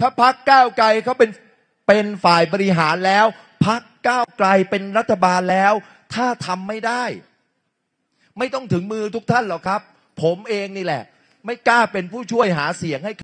ถ้าพักก้าวไกลเขาเป็น เป็นฝ่ายบริหารแล้ว พักก้าวไกลเป็นรัฐบาลแล้ว ถ้าทำไม่ได้ ไม่ต้องถึงมือทุกท่านหรอกครับ ผมเองนี่แหละ ไม่กล้าเป็นผู้ช่วยหาเสียงให้